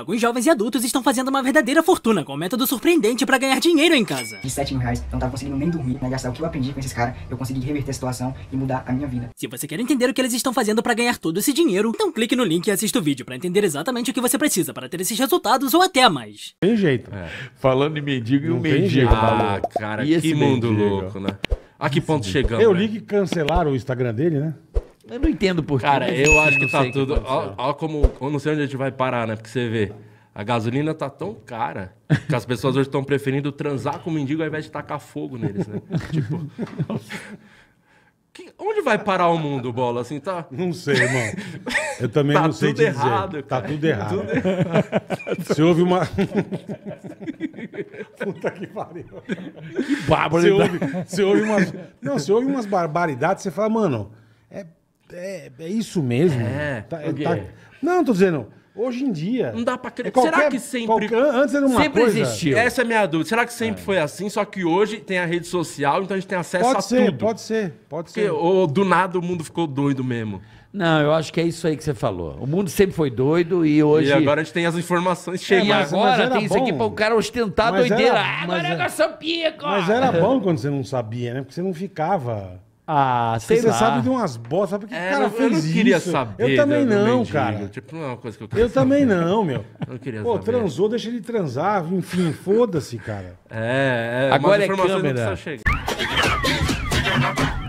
Alguns jovens e adultos estão fazendo uma verdadeira fortuna com um método surpreendente para ganhar dinheiro em casa. De 7 mil reais, não tava conseguindo nem dormir, né? Gastar o que eu aprendi com esses caras, eu consegui reverter a situação e mudar a minha vida. Se você quer entender o que eles estão fazendo para ganhar todo esse dinheiro, então clique no link e assista o vídeo para entender exatamente o que você precisa para ter esses resultados ou até mais. Tem jeito. É. Falando em mendigo e um mendigo. Ah, cara, e que mundo mendigo? louco, né? A que ponto chegamos? Eu li né? que cancelaram o Instagram dele, né? Eu não entendo por Cara, que, eu acho que tá tudo. Olha como. Eu não sei onde a gente vai parar, né? Porque você vê. A gasolina tá tão cara que as pessoas hoje estão preferindo transar com o mendigo ao invés de tacar fogo neles, né? tipo. Que, onde vai parar o mundo, bola? Assim, tá? Não sei, irmão. Eu também tá não sei te errado, dizer. Tá cara. Tá tudo errado. Tudo errado. Se houve uma. Puta que pariu. Que bárbaro, Se tá- se houve umas... Não, se houve umas barbaridades, você fala, mano, é é, é isso mesmo. É. Tá, tá... Não, tô dizendo. Hoje em dia. Não dá para crer. É qualquer, Será que sempre. Qualquer, antes era uma sempre coisa... existiu. Essa é a minha dúvida. Será que sempre é. foi assim? Só que hoje tem a rede social, então a gente tem acesso pode a ser, tudo. Pode ser, pode ser. Porque, ou do nada o mundo ficou doido mesmo. Não, eu acho que é isso aí que você falou. O mundo sempre foi doido e hoje. E agora a gente tem as informações chegando. É, e agora mas tem isso aqui para o cara ostentar mas doideira. Era, ah, agora é eu sou pico! Mas era bom quando você não sabia, né? Porque você não ficava. Ah, sei Você lá. sabe de umas bosta, sabe que é, o cara eu, fez isso? Eu não queria isso? saber. Eu também não, cara. Tipo, não é uma coisa que eu queria Eu saber. também não, meu. Eu queria Pô, saber. transou, deixa ele transar, enfim, foda-se, cara. É, é. Agora é câmera. Não